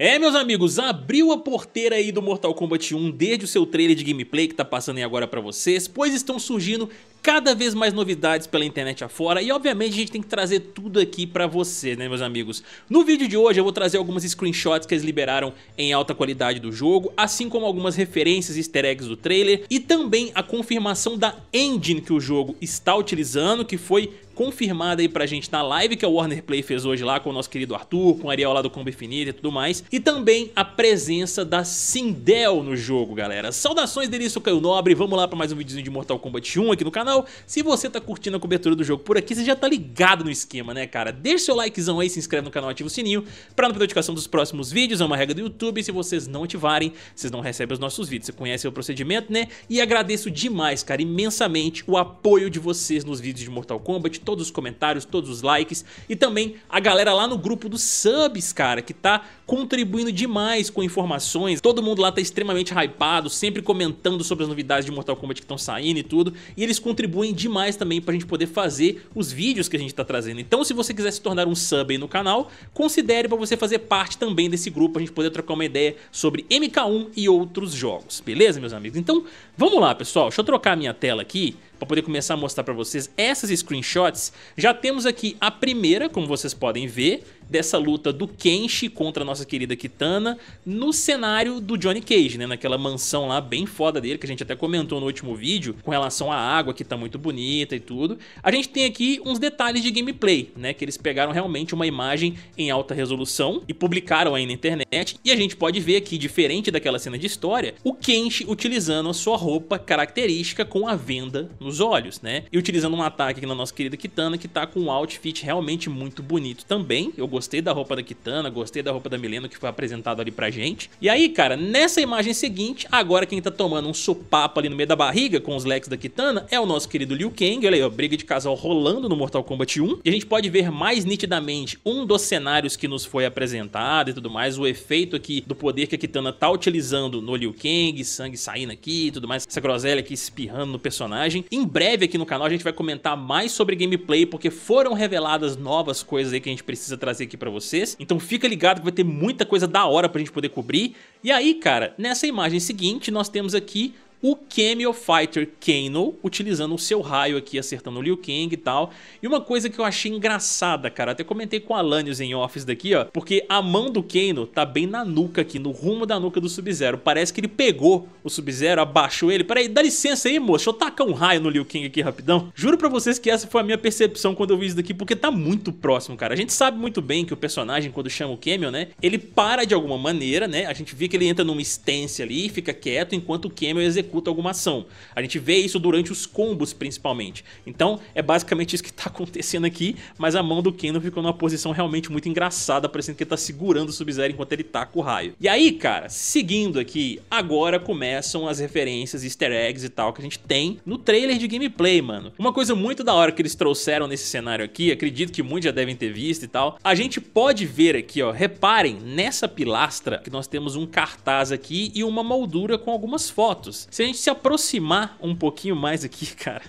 É, meus amigos, abriu a porteira aí do Mortal Kombat 1 desde o seu trailer de gameplay que tá passando aí agora pra vocês, pois estão surgindo cada vez mais novidades pela internet afora e obviamente a gente tem que trazer tudo aqui pra você, né meus amigos? No vídeo de hoje eu vou trazer algumas screenshots que eles liberaram em alta qualidade do jogo, assim como algumas referências easter eggs do trailer e também a confirmação da engine que o jogo está utilizando, que foi confirmada aí pra gente na live que a Warner Play fez hoje lá com o nosso querido Arthur, com o Ariel lá do Combo Infinito e tudo mais, e também a presença da Sindel no jogo, galera. Saudações, Delício Caio Nobre, vamos lá pra mais um videozinho de Mortal Kombat 1 aqui no canal, canal. Se você tá curtindo a cobertura do jogo por aqui, você já tá ligado no esquema, né, cara? Deixa seu likezão aí, se inscreve no canal, ativa o sininho pra não perder notificação dos próximos vídeos. É uma regra do YouTube. Se vocês não ativarem, vocês não recebem os nossos vídeos. Você conhece o procedimento, né? E agradeço demais, cara, imensamente o apoio de vocês nos vídeos de Mortal Kombat, todos os comentários, todos os likes e também a galera lá no grupo dos subs, cara, que tá contribuindo demais com informações. Todo mundo lá tá extremamente hypado, sempre comentando sobre as novidades de Mortal Kombat que estão saindo e tudo. E eles contribuem contribuem demais também para a gente poder fazer os vídeos que a gente está trazendo. Então se você quiser se tornar um sub aí no canal, considere para você fazer parte também desse grupo, a gente poder trocar uma ideia sobre MK1 e outros jogos, beleza meus amigos? Então vamos lá pessoal, deixa eu trocar a minha tela aqui para poder começar a mostrar para vocês essas screenshots, já temos aqui a primeira, como vocês podem ver, dessa luta do Kenshi contra a nossa querida Kitana no cenário do Johnny Cage, né? Naquela mansão lá bem foda dele, que a gente até comentou no último vídeo, com relação à água que tá muito bonita e tudo. A gente tem aqui uns detalhes de gameplay, né? Que eles pegaram realmente uma imagem em alta resolução e publicaram aí na internet. E a gente pode ver aqui, diferente daquela cena de história, o Kenshi utilizando a sua roupa característica com a venda no os olhos, né? E utilizando um ataque aqui na nossa querida Kitana, que tá com um outfit realmente muito bonito também. Eu gostei da roupa da Kitana, gostei da roupa da Milena que foi apresentada ali pra gente. E aí, cara, nessa imagem seguinte, agora quem tá tomando um sopapo ali no meio da barriga com os leques da Kitana é o nosso querido Liu Kang. Olha aí, ó, briga de casal rolando no Mortal Kombat 1. E a gente pode ver mais nitidamente um dos cenários que nos foi apresentado e tudo mais, o efeito aqui do poder que a Kitana tá utilizando no Liu Kang, sangue saindo aqui e tudo mais, essa groselha aqui espirrando no personagem. E em breve aqui no canal a gente vai comentar mais sobre gameplay, porque foram reveladas novas coisas aí que a gente precisa trazer aqui pra vocês. Então fica ligado que vai ter muita coisa da hora pra gente poder cobrir. E aí, cara, nessa imagem seguinte nós temos aqui o Cameo Fighter Kano, utilizando o seu raio aqui, acertando o Liu Kang e tal. E uma coisa que eu achei engraçada, cara, até comentei com a Lanius em office daqui, ó, porque a mão do Kano tá bem na nuca aqui, no rumo da nuca do Sub-Zero. Parece que ele pegou o Sub-Zero, abaixou ele. Peraí, dá licença aí, moço, deixa eu tacar um raio no Liu Kang aqui rapidão. Juro pra vocês que essa foi a minha percepção quando eu vi isso daqui, porque tá muito próximo, cara. A gente sabe muito bem que o personagem, quando chama o Cameo, né, ele para de alguma maneira, né, a gente vê que ele entra numa stance ali, fica quieto, enquanto o Cameo executa é executa alguma ação. A gente vê isso durante os combos, principalmente. Então, é basicamente isso que está acontecendo aqui, mas a mão do Kano ficou numa posição realmente muito engraçada, parecendo que ele tá segurando o Sub-Zero enquanto ele taca tá o raio. E aí, cara, seguindo aqui, agora começam as referências, easter eggs e tal que a gente tem no trailer de gameplay, mano. Uma coisa muito da hora que eles trouxeram nesse cenário aqui, acredito que muitos já devem ter visto e tal, a gente pode ver aqui, ó, reparem, nessa pilastra que nós temos um cartaz aqui e uma moldura com algumas fotos. Se a gente se aproximar um pouquinho mais aqui, cara,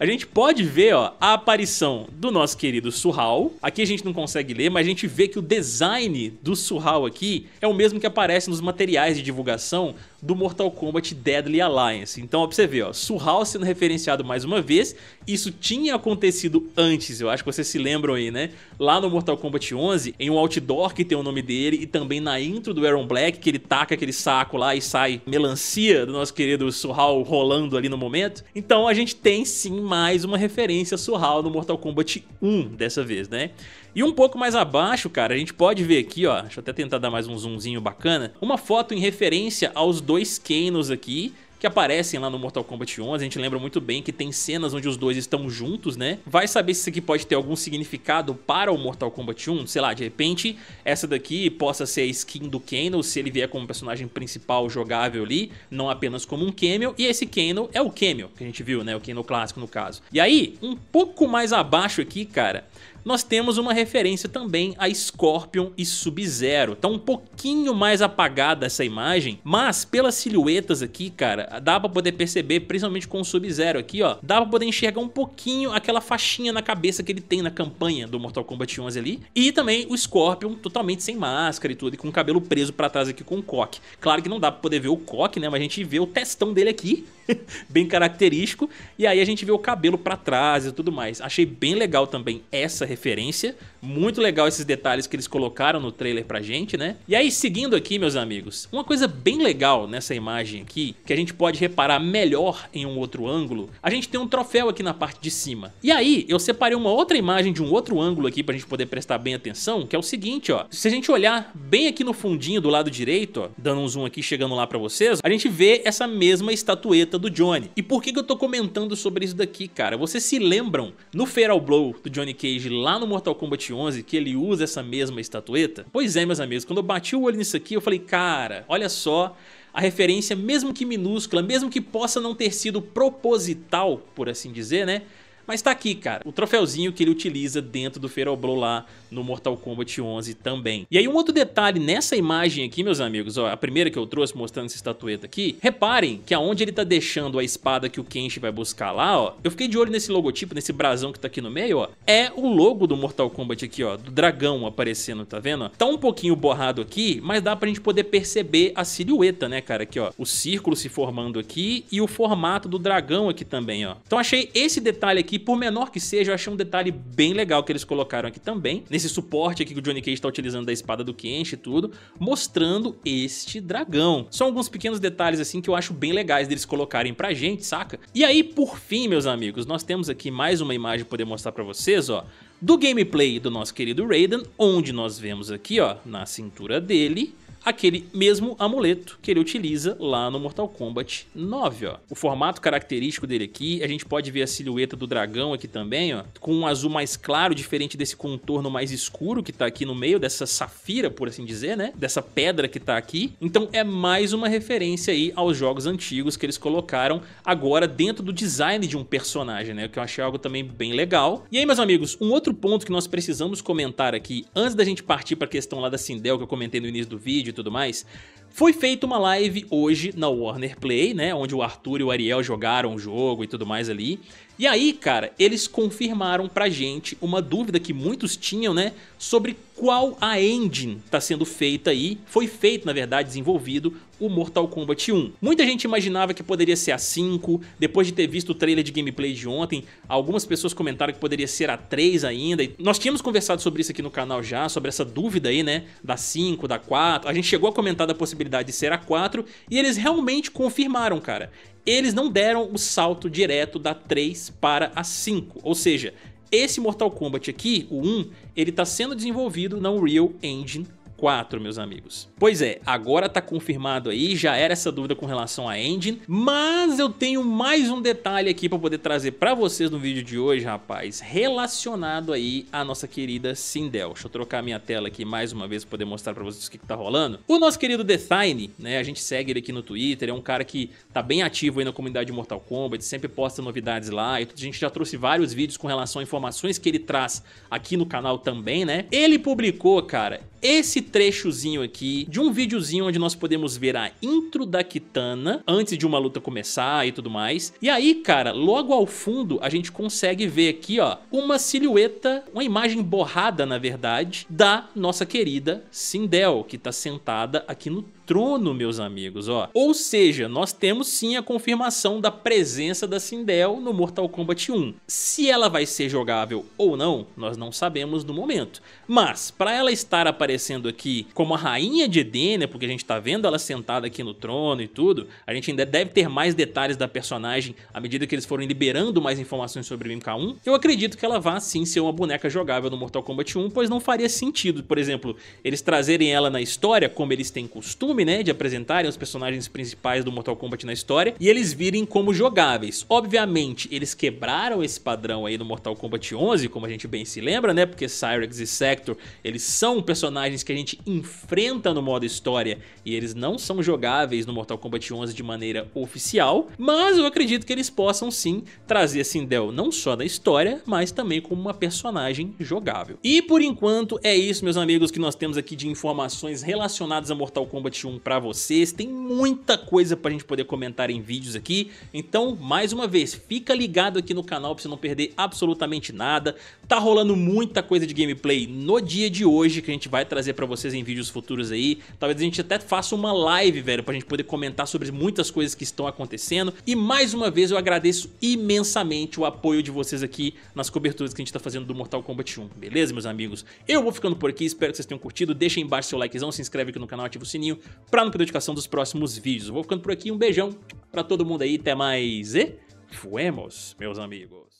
a gente pode ver ó, a aparição do nosso querido Surral. Aqui a gente não consegue ler, mas a gente vê que o design do Surral aqui é o mesmo que aparece nos materiais de divulgação do Mortal Kombat Deadly Alliance. Então, ó, pra você ver, ó, Surral sendo referenciado mais uma vez. Isso tinha acontecido antes, eu acho que vocês se lembram aí, né? Lá no Mortal Kombat 11, em um outdoor que tem o nome dele e também na intro do Aaron Black, que ele taca aquele saco lá e sai melancia do nosso querido Surral rolando ali no momento. Então, a gente tem sim mais uma referência a Surral no Mortal Kombat 1 dessa vez, né? E um pouco mais abaixo, cara, a gente pode ver aqui, ó, deixa eu até tentar dar mais um zoomzinho bacana, uma foto em referência aos dois Kanos aqui, que aparecem lá no Mortal Kombat 11, a gente lembra muito bem que tem cenas onde os dois estão juntos, né? Vai saber se isso aqui pode ter algum significado para o Mortal Kombat 1, sei lá, de repente essa daqui possa ser a skin do Kano, se ele vier como personagem principal jogável ali, não apenas como um cameo, e esse Kano é o cameo que a gente viu, né? O Kano clássico no caso. E aí, um pouco mais abaixo aqui, cara, nós temos uma referência também a Scorpion e Sub-Zero. Tá um pouquinho mais apagada essa imagem, mas pelas silhuetas aqui, cara, dá pra poder perceber, principalmente com o Sub-Zero aqui, ó, dá pra poder enxergar um pouquinho aquela faixinha na cabeça que ele tem na campanha do Mortal Kombat 11 ali, e também o Scorpion totalmente sem máscara e tudo, e com o cabelo preso pra trás aqui com o coque. Claro que não dá pra poder ver o coque, né, mas a gente vê o testão dele aqui, bem característico. E aí a gente vê o cabelo para trás e tudo mais. Achei bem legal também essa referência. Muito legal esses detalhes que eles colocaram no trailer pra gente, né? E aí, seguindo aqui, meus amigos, uma coisa bem legal nessa imagem aqui, que a gente pode reparar melhor em um outro ângulo, a gente tem um troféu aqui na parte de cima. E aí, eu separei uma outra imagem de um outro ângulo aqui pra gente poder prestar bem atenção, que é o seguinte, ó. Se a gente olhar bem aqui no fundinho do lado direito, ó, dando um zoom aqui, chegando lá pra vocês, a gente vê essa mesma estatueta do Johnny. E por que, que eu tô comentando sobre isso daqui, cara? Vocês se lembram no Feral Blow do Johnny Cage lá no Mortal Kombat 11 que ele usa essa mesma estatueta? Pois é, meus amigos, quando eu bati o olho nisso aqui, eu falei, cara, olha só a referência, mesmo que minúscula, mesmo que possa não ter sido proposital, por assim dizer, né? Mas tá aqui, cara, o troféuzinho que ele utiliza dentro do Feroblow lá no Mortal Kombat 11 também. E aí um outro detalhe nessa imagem aqui, meus amigos, ó, a primeira que eu trouxe mostrando essa estatueta aqui, reparem que aonde ele tá deixando a espada que o Kenshi vai buscar lá, ó, eu fiquei de olho nesse logotipo, nesse brasão que tá aqui no meio, ó, é o logo do Mortal Kombat aqui, ó, do dragão aparecendo, tá vendo? Tá um pouquinho borrado aqui, mas dá pra gente poder perceber a silhueta, né, cara, aqui, ó, o círculo se formando aqui e o formato do dragão aqui também, ó. Então achei esse detalhe aqui que, por menor que seja, eu achei um detalhe bem legal que eles colocaram aqui também, nesse suporte aqui que o Johnny Cage está utilizando da espada do Kenshi e tudo, mostrando este dragão. São alguns pequenos detalhes assim que eu acho bem legais deles colocarem pra gente, saca? E aí, por fim, meus amigos, nós temos aqui mais uma imagem pra poder mostrar pra vocês, ó, do gameplay do nosso querido Raiden, onde nós vemos aqui, ó, na cintura dele, aquele mesmo amuleto que ele utiliza lá no Mortal Kombat 9, ó. O formato característico dele aqui, a gente pode ver a silhueta do dragão aqui também, ó, com um azul mais claro, diferente desse contorno mais escuro que tá aqui no meio dessa safira, por assim dizer, né? Dessa pedra que tá aqui. Então é mais uma referência aí aos jogos antigos que eles colocaram agora dentro do design de um personagem, né? O que eu achei algo também bem legal. E aí, meus amigos, um outro ponto que nós precisamos comentar aqui, antes da gente partir para a questão lá da Sindel que eu comentei no início do vídeo, tudo mais, foi feita uma live hoje na Warner Play, né? Onde o Arthur e o Ariel jogaram o jogo e tudo mais ali. E aí, cara, eles confirmaram pra gente uma dúvida que muitos tinham, né? Sobre qual a engine tá sendo feita aí. Foi feito, na verdade, desenvolvido o Mortal Kombat 1. Muita gente imaginava que poderia ser a 5, depois de ter visto o trailer de gameplay de ontem, algumas pessoas comentaram que poderia ser a 3 ainda. E nós tínhamos conversado sobre isso aqui no canal já, sobre essa dúvida aí, né, da 5, da 4. A gente chegou a comentar da possibilidade de ser a 4 e eles realmente confirmaram, cara eles não deram o salto direto da 3 para a 5, ou seja, esse Mortal Kombat aqui, o 1, ele está sendo desenvolvido na Unreal Engine 4, meus amigos. Pois é, agora tá confirmado aí, já era essa dúvida com relação à engine, mas eu tenho mais um detalhe aqui para poder trazer para vocês no vídeo de hoje, rapaz, relacionado aí à nossa querida Sindel. Deixa eu trocar minha tela aqui mais uma vez para poder mostrar para vocês o que, que tá rolando. O nosso querido Define, né, a gente segue ele aqui no Twitter, é um cara que tá bem ativo aí na comunidade de Mortal Kombat, sempre posta novidades lá, e a gente já trouxe vários vídeos com relação a informações que ele traz aqui no canal também, né? Ele publicou, cara, esse trechozinho aqui de um videozinho onde nós podemos ver a intro da Kitana antes de uma luta começar e tudo mais. E aí, cara, logo ao fundo a gente consegue ver aqui, ó, uma silhueta, uma imagem borrada, na verdade, da nossa querida Sindel, que tá sentada aqui no trono, meus amigos, ó. Ou seja, nós temos sim a confirmação da presença da Sindel no Mortal Kombat 1. Se ela vai ser jogável ou não, nós não sabemos no momento. Mas, para ela estar aparecendo aqui como a rainha de Edenia, né, porque a gente tá vendo ela sentada aqui no trono e tudo, a gente ainda deve ter mais detalhes da personagem à medida que eles forem liberando mais informações sobre o MK1, eu acredito que ela vá sim ser uma boneca jogável no Mortal Kombat 1, pois não faria sentido, por exemplo, eles trazerem ela na história como eles têm costume, costume, né, de apresentarem os personagens principais do Mortal Kombat na história e eles virem como jogáveis. Obviamente, eles quebraram esse padrão aí no Mortal Kombat 11, como a gente bem se lembra, né, porque Cyrex e Sector, eles são personagens que a gente enfrenta no modo história e eles não são jogáveis no Mortal Kombat 11 de maneira oficial, mas eu acredito que eles possam sim trazer Sindel não só da história, mas também como uma personagem jogável. E por enquanto é isso, meus amigos, que nós temos aqui de informações relacionadas a Mortal Kombat 2021 para vocês. Tem muita coisa pra gente poder comentar em vídeos aqui. Então, mais uma vez, fica ligado aqui no canal pra você não perder absolutamente nada. Tá rolando muita coisa de gameplay no dia de hoje que a gente vai trazer pra vocês em vídeos futuros aí. Talvez a gente até faça uma live, velho, pra gente poder comentar sobre muitas coisas que estão acontecendo. E mais uma vez eu agradeço imensamente o apoio de vocês aqui nas coberturas que a gente tá fazendo do Mortal Kombat 1, beleza, meus amigos? Eu vou ficando por aqui, espero que vocês tenham curtido. Deixa aí embaixo seu likezão, se inscreve aqui no canal, ativa o sininho para não perder a notificação dos próximos vídeos. vou ficando por aqui, um beijão para todo mundo aí, até mais e fuemos, meus amigos.